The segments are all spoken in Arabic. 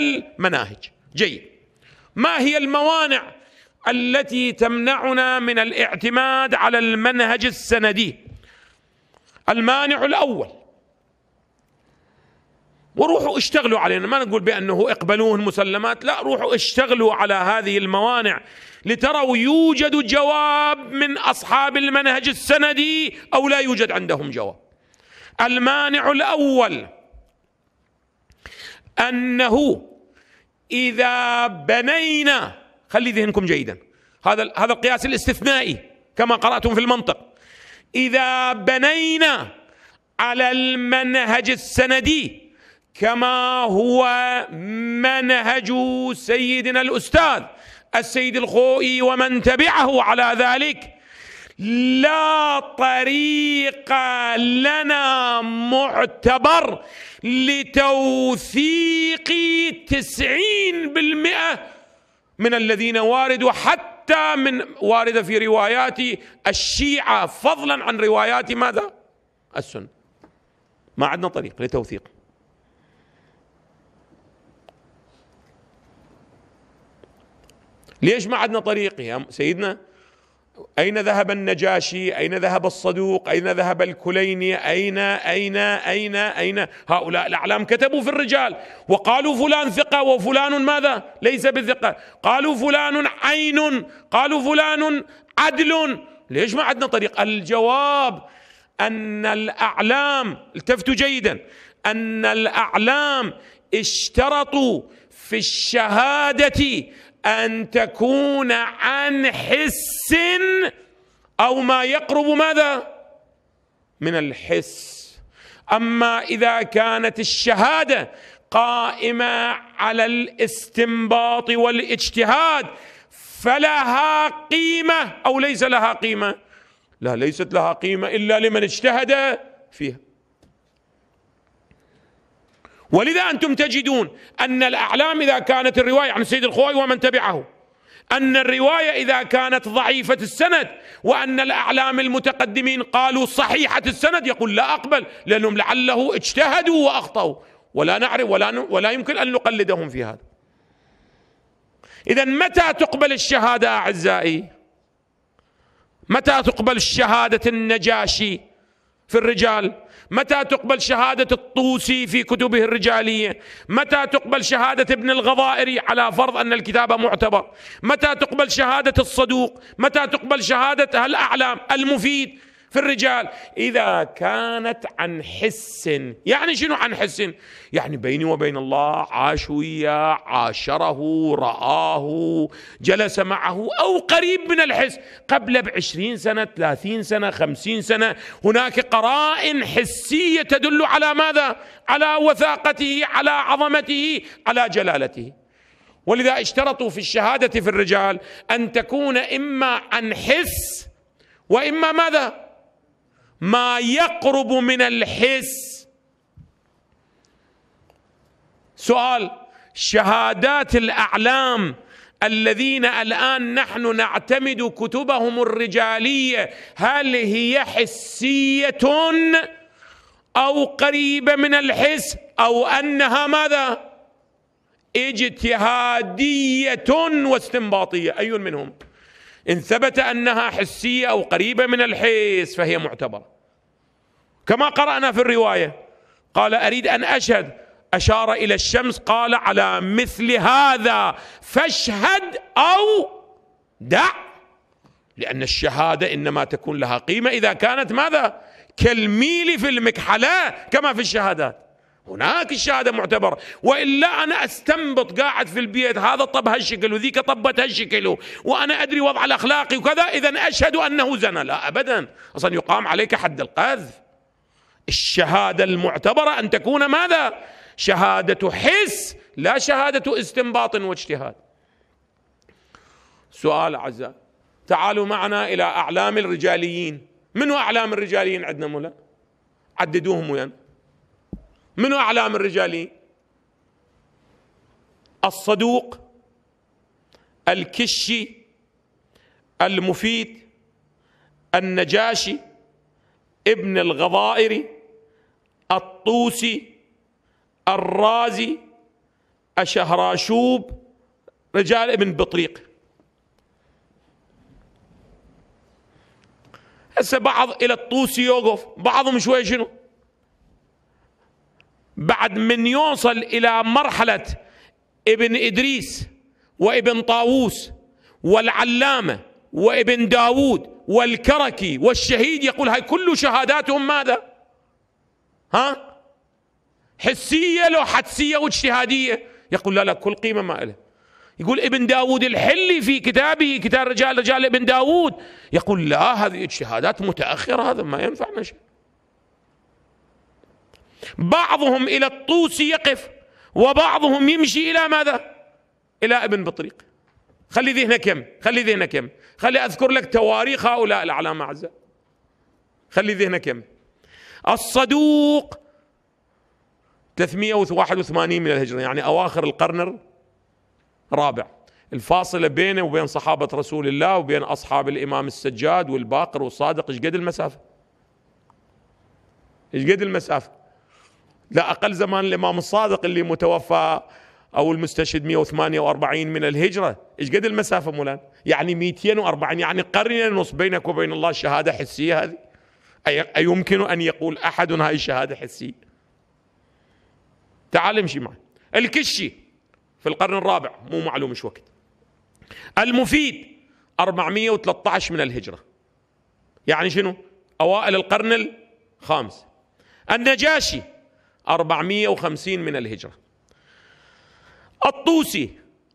المناهج جيد ما هي الموانع التي تمنعنا من الاعتماد على المنهج السندي المانع الاول وروحوا اشتغلوا علينا ما نقول بأنه اقبلوه مسلمات لا روحوا اشتغلوا على هذه الموانع لتروا يوجد جواب من أصحاب المنهج السندي أو لا يوجد عندهم جواب المانع الأول أنه اذا بنينا خلي ذهنكم جيدا هذا هذا القياس الاستثنائي كما قراتم في المنطق اذا بنينا على المنهج السندي كما هو منهج سيدنا الاستاذ السيد الخوئي ومن تبعه على ذلك لا طريق لنا معتبر لتوثيق تسعين بالمئة من الذين واردوا حتى من واردة في روايات الشيعة فضلا عن روايات ماذا السنة ما عندنا طريق لتوثيق ليش ما عندنا طريق يا سيدنا أين ذهب النجاشي أين ذهب الصدوق أين ذهب الكليني أين أين أين أين هؤلاء الأعلام كتبوا في الرجال وقالوا فلان ثقة وفلان ماذا ليس بثقة قالوا فلان عين قالوا فلان عدل ليش ما عندنا طريق الجواب أن الأعلام التفتوا جيدا أن الأعلام اشترطوا في الشهادة ان تكون عن حس او ما يقرب ماذا من الحس اما اذا كانت الشهاده قائمه على الاستنباط والاجتهاد فلها قيمه او ليس لها قيمه لا ليست لها قيمه الا لمن اجتهد فيها ولذا أنتم تجدون أن الأعلام إذا كانت الرواية عن سيد الخوي ومن تبعه أن الرواية إذا كانت ضعيفة السند وأن الأعلام المتقدمين قالوا صحيحة السند يقول لا أقبل لأنهم لعله اجتهدوا وأخطأوا ولا نعرف ولا, ولا يمكن أن نقلدهم في هذا إذا متى تقبل الشهادة أعزائي متى تقبل الشهاده النجاشي في الرجال متى تقبل شهادة الطوسي في كتبه الرجالية متى تقبل شهادة ابن الغضائري على فرض أن الكتاب معتبر متى تقبل شهادة الصدوق متى تقبل شهادة الأعلام المفيد في الرجال إذا كانت عن حس يعني شنو عن حس يعني بيني وبين الله عاش وياه عاشره رآه جلس معه أو قريب من الحس قبل بعشرين سنة ثلاثين سنة خمسين سنة هناك قرائن حسية تدل على ماذا على وثاقته على عظمته على جلالته ولذا اشترطوا في الشهادة في الرجال أن تكون إما عن حس وإما ماذا ما يقرب من الحس سؤال شهادات الاعلام الذين الان نحن نعتمد كتبهم الرجاليه هل هي حسيه او قريبه من الحس او انها ماذا اجتهاديه واستنباطيه اي منهم إن ثبت أنها حسية أو قريبة من الحس فهي معتبرة كما قرأنا في الرواية قال أريد أن أشهد أشار إلى الشمس قال على مثل هذا فاشهد أو دع لأن الشهادة إنما تكون لها قيمة إذا كانت ماذا كالميل في المكحلة كما في الشهادات هناك الشهادة معتبرة وإلا أنا أستنبط قاعد في البيت هذا طب هالشكل وذيك طبت هالشكل وأنا أدري وضع الأخلاقي وكذا إذا أشهد أنه زنى لا أبدا أصلا يقام عليك حد القذف الشهادة المعتبرة أن تكون ماذا شهادة حس لا شهادة استنباط واجتهاد سؤال عزاء تعالوا معنا إلى أعلام الرجاليين منو أعلام الرجاليين عندنا مولا عددوهم وين منو اعلام الرجال الصدوق الكشي المفيد النجاشي ابن الغضائر الطوسي الرازي أشهراشوب رجال ابن بطريق هسه بعض الى الطوسي يوقف بعضهم شويه شنو بعد من يوصل إلى مرحلة ابن إدريس وابن طاووس والعلامة وابن داوود والكركي والشهيد يقول هاي كل شهاداتهم ماذا ها حسية لو حدسية واجتهادية يقول لا لا كل قيمة ما له يقول ابن داود الحلي في كتابه كتاب رجال رجال ابن داود يقول لا هذه الشهادات متأخرة هذا ما ينفعنا شيء بعضهم إلى الطوس يقف وبعضهم يمشي إلى ماذا إلى ابن بطريق خلي ذهنك يم خلي ذهنك يم خلي أذكر لك تواريخ هؤلاء الأعلام أعزاء خلي ذهنك يم الصدوق 381 من الهجرة يعني أواخر القرن الرابع الفاصلة بينه وبين صحابة رسول الله وبين أصحاب الإمام السجاد والباقر والصادق إيش قد المسافة إيش قد المسافة لا أقل زمان الإمام الصادق اللي متوفى أو المستشهد 148 من الهجرة إيش قد المسافة مولان يعني 240 يعني قرن نص بينك وبين الله شهادة حسية هذه أيمكن أن يقول أحد هاي الشهادة حسية تعال امشي معي الكشي في القرن الرابع مو معلوم ايش وقت المفيد 413 من الهجرة يعني شنو أوائل القرن الخامس النجاشي 450 من الهجرة الطوسي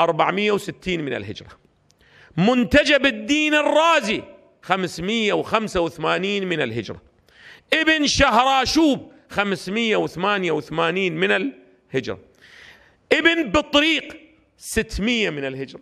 460 من الهجرة منتجب الدين الرازي 585 من الهجرة ابن شهراشوب 588 من الهجرة ابن بطريق 600 من الهجرة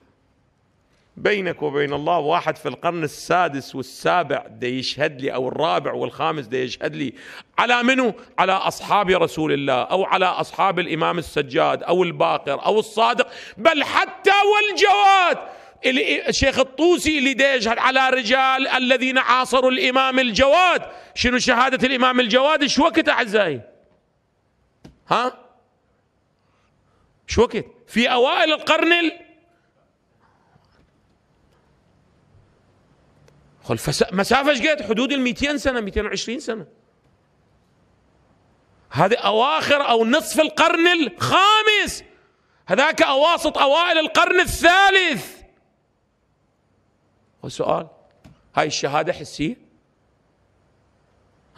بينك وبين الله واحد في القرن السادس والسابع ده يشهد لي أو الرابع والخامس ده يشهد لي على منه على أصحاب رسول الله أو على أصحاب الإمام السجاد أو الباقر أو الصادق بل حتى والجواد الشيخ الطوسي اللي يشهد على رجال الذين عاصروا الإمام الجواد شنو شهادة الإمام الجواد ايش وقت أعزائي ها شو وقت في أوائل القرن مسافه ايش قد؟ حدود ال 200 سنه 220 سنه هذه اواخر او نصف القرن الخامس هذاك اواسط اوائل القرن الثالث وسؤال هاي الشهاده حسيه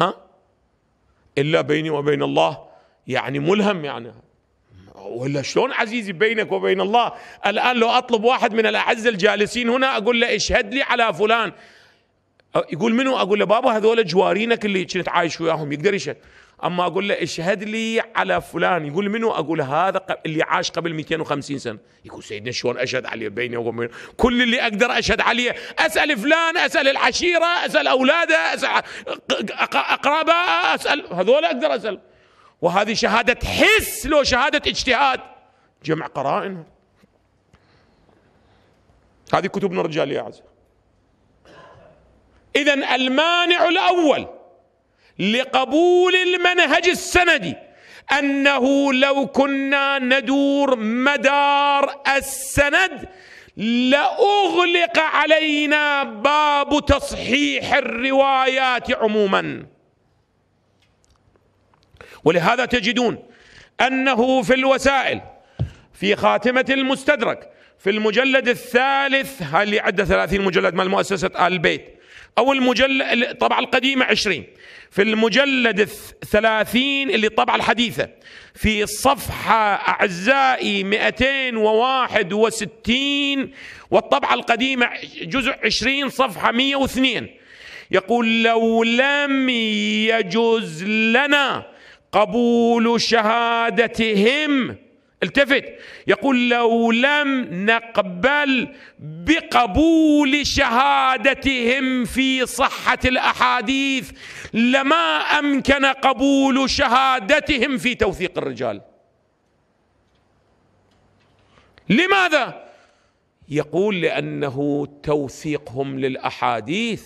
ها الا بيني وبين الله يعني ملهم يعني ولا شلون عزيزي بينك وبين الله الآن لو أطلب واحد من الأعز الجالسين هنا أقول له اشهد لي على فلان يقول منو اقول له بابا هذول جوارينك اللي كنت عايش وياهم يقدر يشهد اما اقول له اشهد لي على فلان يقول منو اقول هذا اللي عاش قبل 250 سنه يقول سيدنا شلون اشهد عليه بيني وبين كل اللي اقدر اشهد عليه اسال فلان اسال العشيره اسال اولاده اسال اقرابه اسال هذول اقدر اسال وهذه شهاده حس لو شهاده اجتهاد جمع قرائن هذه كتبنا الرجال يا عزيزي اذا المانع الاول لقبول المنهج السندي انه لو كنا ندور مدار السند لاغلق علينا باب تصحيح الروايات عموما ولهذا تجدون انه في الوسائل في خاتمه المستدرك في المجلد الثالث اللي عدة 30 مجلد مال مؤسسه ال البيت أو المجلد الطبعة القديمة عشرين في المجلد الثلاثين اللي الطبعة الحديثة في صفحة أعزائي 261 والطبعة القديمة جزء 20 صفحة 102 يقول لو لم يجوز لنا قبول شهادتهم التفت يقول لو لم نقبل بقبول شهادتهم في صحة الأحاديث لما أمكن قبول شهادتهم في توثيق الرجال لماذا؟ يقول لأنه توثيقهم للأحاديث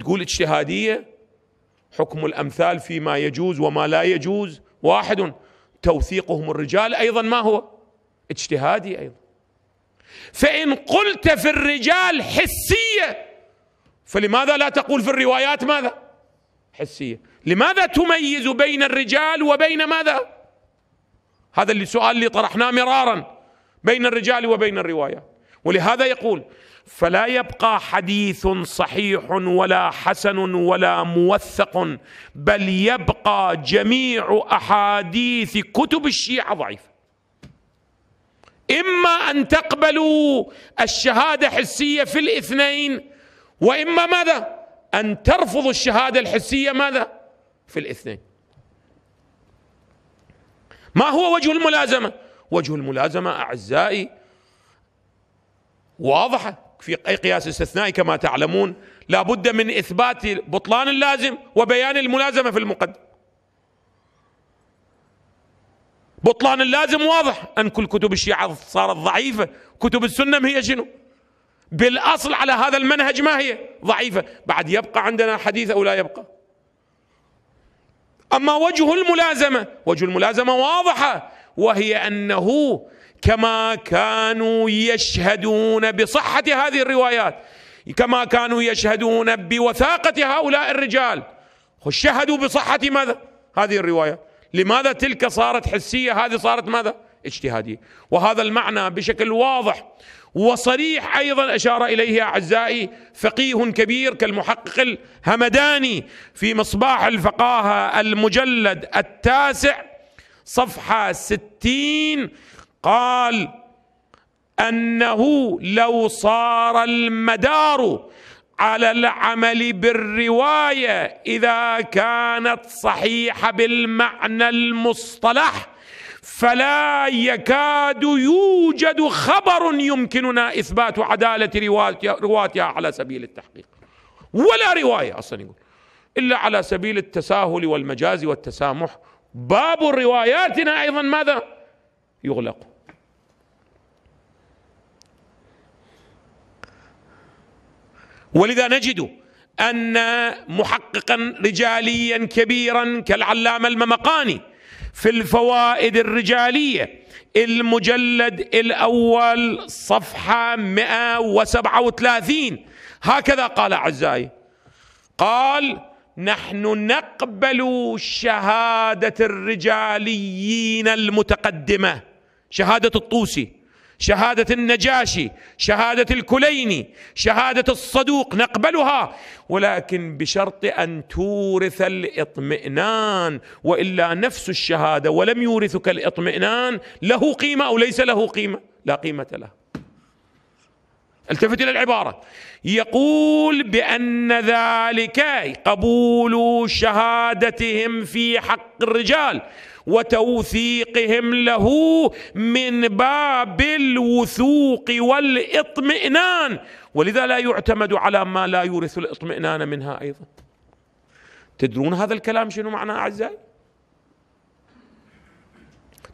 تقول اجتهادية حكم الأمثال فيما يجوز وما لا يجوز واحد توثيقهم الرجال ايضا ما هو اجتهادي ايضا فان قلت في الرجال حسيه فلماذا لا تقول في الروايات ماذا حسيه لماذا تميز بين الرجال وبين ماذا هذا السؤال اللي طرحناه مرارا بين الرجال وبين الروايات ولهذا يقول فلا يبقى حديث صحيح ولا حسن ولا موثق بل يبقى جميع احاديث كتب الشيعه ضعيفه اما ان تقبلوا الشهاده حسيه في الاثنين واما ماذا ان ترفضوا الشهاده الحسيه ماذا في الاثنين ما هو وجه الملازمه وجه الملازمه اعزائي واضحة في أي قياس استثنائي كما تعلمون لا بد من إثبات بطلان اللازم وبيان الملازمة في المقدم بطلان اللازم واضح أن كل كتب الشيعة صارت ضعيفة كتب السنة هي شنو بالأصل على هذا المنهج ما هي ضعيفة بعد يبقى عندنا حديث أو لا يبقى أما وجه الملازمة وجه الملازمة واضحة وهي أنه كما كانوا يشهدون بصحة هذه الروايات كما كانوا يشهدون بوثاقة هؤلاء الرجال شهدوا بصحة ماذا؟ هذه الرواية لماذا تلك صارت حسية هذه صارت ماذا؟ اجتهادية وهذا المعنى بشكل واضح وصريح أيضا أشار إليه أعزائي فقيه كبير كالمحقق الهمداني في مصباح الفقاهة المجلد التاسع صفحة ستين قال انه لو صار المدار على العمل بالروايه اذا كانت صحيحه بالمعنى المصطلح فلا يكاد يوجد خبر يمكننا اثبات عداله رواتها على سبيل التحقيق ولا روايه اصلا يقول الا على سبيل التساهل والمجاز والتسامح باب رواياتنا ايضا ماذا يغلق ولذا نجد أن محققا رجاليا كبيرا كالعلامة الممقاني في الفوائد الرجالية المجلد الأول صفحة 137 هكذا قال أعزائي قال نحن نقبل شهادة الرجاليين المتقدمة شهادة الطوسي شهادة النجاشي شهادة الكليني شهادة الصدوق نقبلها ولكن بشرط أن تورث الإطمئنان وإلا نفس الشهادة ولم يورثك الإطمئنان له قيمة أو ليس له قيمة لا قيمة له التفت إلى العبارة يقول بأن ذلك قبول شهادتهم في حق الرجال وتوثيقهم له من باب الوثوق والاطمئنان ولذا لا يعتمد على ما لا يورث الاطمئنان منها أيضا تدرون هذا الكلام شنو معناه أعزائي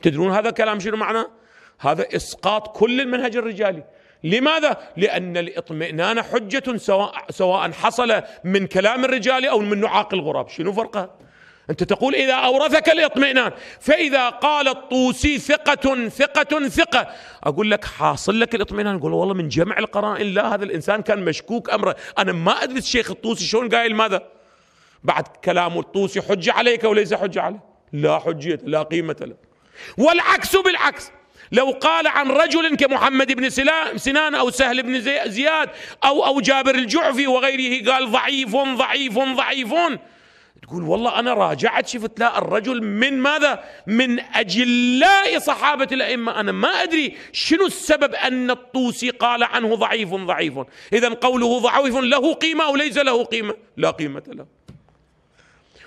تدرون هذا الكلام شنو معناه هذا إسقاط كل المنهج الرجالي لماذا؟ لأن الاطمئنان حجة سواء, سواء حصل من كلام الرجال أو من نعاق الغراب شنو فرقه؟ أنت تقول إذا أورثك الاطمئنان فإذا قال الطوسي ثقة ثقة ثقة أقول لك حاصل لك الاطمئنان يقول والله من جمع القرائن لا هذا الإنسان كان مشكوك أمره أنا ما أدري الشيخ الطوسي شلون قايل ماذا بعد كلامه الطوسي حجة عليك وليس حجة عليك لا حجية لا قيمة له والعكس بالعكس لو قال عن رجل كمحمد بن سنان أو سهل بن زياد أو أو جابر الجعفي وغيره قال ضعيف ضعيف ضعيف تقول والله أنا راجعت شفت لا الرجل من ماذا من أجلاء صحابة الأئمة أنا ما أدري شنو السبب أن الطوسي قال عنه ضعيف ضعيف إذا قوله ضعيف له قيمة أو ليس له قيمة لا قيمة له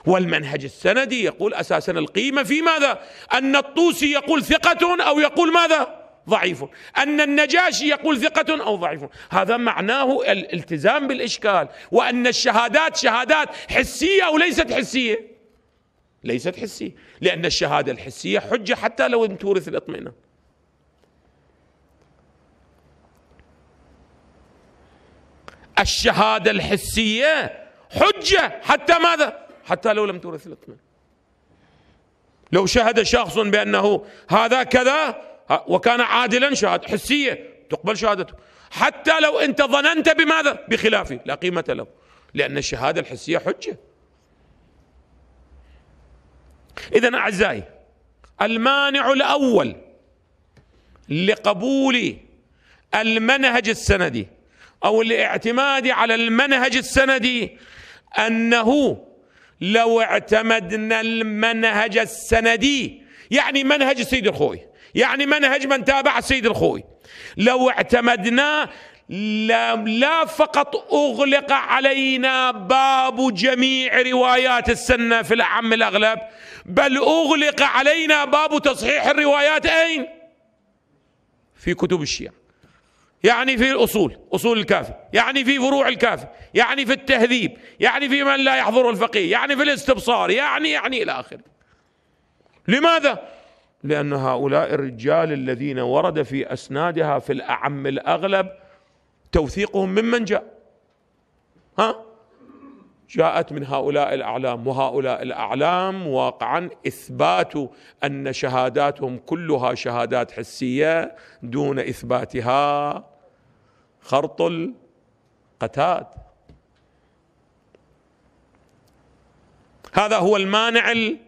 والمنهج السندي يقول أساسا القيمة في ماذا أن الطوسي يقول ثقة أو يقول ماذا ضعيف أن النجاشي يقول ثقة أو ضعيف هذا معناه الالتزام بالإشكال وأن الشهادات شهادات حسية أو ليست حسية ليست حسية لأن الشهادة الحسية حجة حتى لو ان تورث الاطمئنان الشهادة الحسية حجة حتى ماذا حتى لو لم تورث الاطمئنان لو شهد شخص بأنه هذا كذا وكان عادلا شهادة حسية تقبل شهادته حتى لو أنت ظننت بماذا بخلافه لا قيمة له لأن الشهادة الحسية حجة إذا أعزائي المانع الأول لقبول المنهج السندي أو الاعتماد على المنهج السندي أنه لو اعتمدنا المنهج السندي يعني منهج سيد الخوي يعني منهج من تابع سيد الخوي لو اعتمدنا لا, لا فقط أغلق علينا باب جميع روايات السنة في العم الأغلب بل أغلق علينا باب تصحيح الروايات أين؟ في كتب الشيعة يعني في الأصول أصول الكافي يعني في فروع الكافي يعني في التهذيب يعني في من لا يحضره الفقيه يعني في الاستبصار يعني يعني إلى آخره لماذا؟ لأن هؤلاء الرجال الذين ورد في أسنادها في الأعم الأغلب توثيقهم ممن جاء ها؟ جاءت من هؤلاء الأعلام وهؤلاء الأعلام واقعا إثبات أن شهاداتهم كلها شهادات حسية دون إثباتها خرط القتاد هذا هو المانع